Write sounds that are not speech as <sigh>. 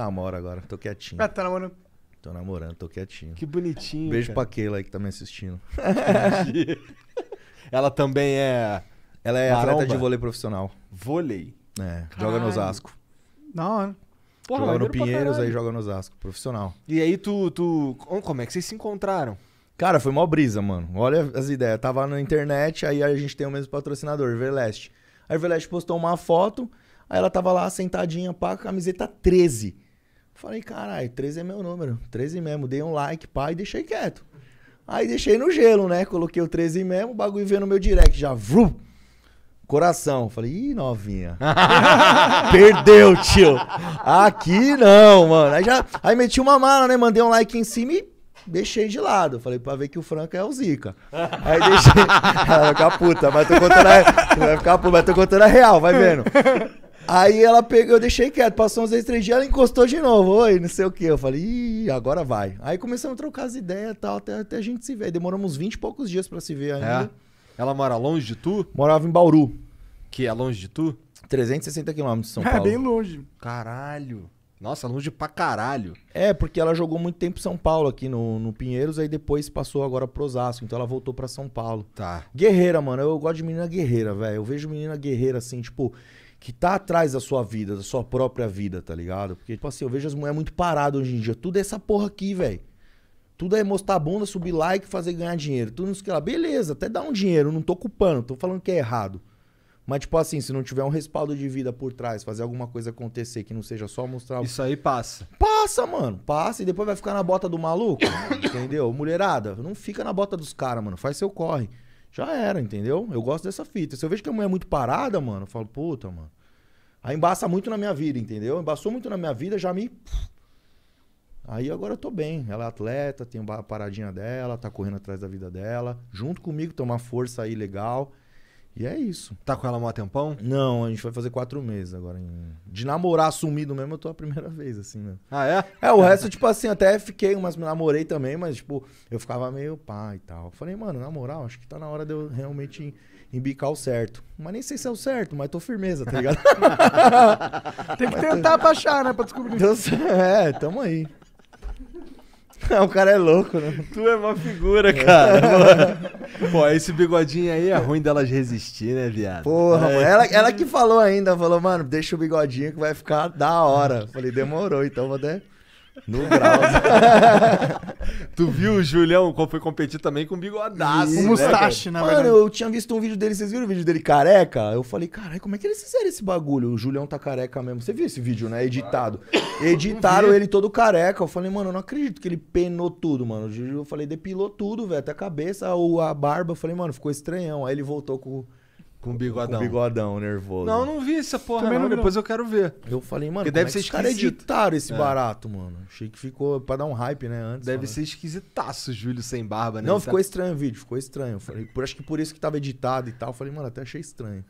namoro agora, tô quietinho. Ah, tá namorando? Tô namorando, tô quietinho. Que bonitinho. Beijo cara. pra Keila aí que tá me assistindo. <laughs> Ela também é. Ela é Maromba. atleta de vôlei profissional. Vôlei? É, Caralho. joga no Osasco. Da hora. Porra, joga no Pinheiros, aí joga no Osasco, profissional. E aí tu, tu. Como é que vocês se encontraram? Cara, foi mó brisa, mano. Olha as ideias. Tava na internet, aí a gente tem o mesmo patrocinador, Verleste. A Verleste postou uma foto, aí ela tava lá sentadinha, pá, com a camiseta 13. Falei, caralho, 13 é meu número, 13 mesmo. Dei um like, pá, e deixei quieto. Aí deixei no gelo, né? Coloquei o 13 mesmo, o bagulho veio no meu direct, já Vru! coração. Falei, ih, novinha. <laughs> Perdeu, tio. Aqui não, mano. Aí, já, aí meti uma mala, né? Mandei um like em cima e deixei de lado. Falei, pra ver que o Franco é o Zica. Aí deixei. <laughs> vai ficar puta, mas tô contando a... Vai ficar puta, mas tô contando a real, vai vendo. Aí ela pegou, eu deixei quieto, passou uns dois, três dias, ela encostou de novo, oi, não sei o que. Eu falei, Ih, agora vai. Aí começamos a trocar as ideias e tal, até, até a gente se ver. Demoramos vinte 20 e poucos dias pra se ver ainda. É? Ela mora longe de tu? Morava em Bauru. Que é longe de tu? 360 quilômetros de São é, Paulo. É, bem longe. Caralho. Nossa, longe pra caralho. É, porque ela jogou muito tempo São Paulo aqui no, no Pinheiros, aí depois passou agora pro Osasco, então ela voltou pra São Paulo. Tá. Guerreira, mano, eu gosto de menina guerreira, velho. Eu vejo menina guerreira assim, tipo, que tá atrás da sua vida, da sua própria vida, tá ligado? Porque, tipo assim, eu vejo as mulheres muito paradas hoje em dia. Tudo é essa porra aqui, velho. Tudo é mostrar a bunda, subir like, fazer ganhar dinheiro. Tudo isso que ela. Beleza, até dá um dinheiro, não tô culpando, tô falando que é errado. Mas, tipo assim, se não tiver um respaldo de vida por trás, fazer alguma coisa acontecer que não seja só mostrar. Isso aí passa. Passa, mano. Passa e depois vai ficar na bota do maluco. <coughs> entendeu? Mulherada, não fica na bota dos caras, mano. Faz seu corre. Já era, entendeu? Eu gosto dessa fita. Se eu vejo que a mulher é muito parada, mano, eu falo, puta, mano. Aí embaça muito na minha vida, entendeu? Embaçou muito na minha vida, já me. Aí agora eu tô bem. Ela é atleta, tem a paradinha dela, tá correndo atrás da vida dela. Junto comigo tem uma força aí legal. E é isso. Tá com ela há um tempão? Não, a gente vai fazer quatro meses agora. De namorar assumido mesmo, eu tô a primeira vez, assim, né? Ah, é? É, o resto, tipo assim, até fiquei, mas namorei também, mas, tipo, eu ficava meio pá e tal. Falei, mano, na moral, acho que tá na hora de eu realmente embicar o certo. Mas nem sei se é o certo, mas tô firmeza, tá ligado? <laughs> Tem que tentar baixar, né? Pra descobrir. Então, é, tamo aí. <laughs> o cara é louco, né? Tu é uma figura, é. cara. <laughs> Pô, esse bigodinho aí é ruim delas resistir, né, viado? Porra, é. mano. Ela, ela que falou ainda, falou, mano, deixa o bigodinho que vai ficar da hora. Falei, demorou, então vou até. No Browser. <laughs> tu viu o Julião foi competir também com o bigodaço. O né, mustache, né, na verdade. Mano, eu tinha visto um vídeo dele, vocês viram o vídeo dele careca? Eu falei, caralho, como é que eles fizeram esse bagulho? O Julião tá careca mesmo. Você viu esse vídeo, né? Editado. <coughs> Editaram ele todo careca. Eu falei, mano, eu não acredito que ele penou tudo, mano. Eu falei, depilou tudo, velho. Até a cabeça, ou a barba. Eu falei, mano, ficou estranhão. Aí ele voltou com com bigodão. Com bigodão nervoso. Não, não vi essa porra, não. não depois eu quero ver. Eu falei, mano, é deve ser os caras editaram esse é. barato, mano. Achei que ficou pra dar um hype, né? Antes. Deve mano. ser esquisitaço, Júlio sem barba, né? Não, tá ficou estranho o vídeo, ficou estranho. Falei, por, acho que por isso que tava editado e tal. Falei, mano, até achei estranho.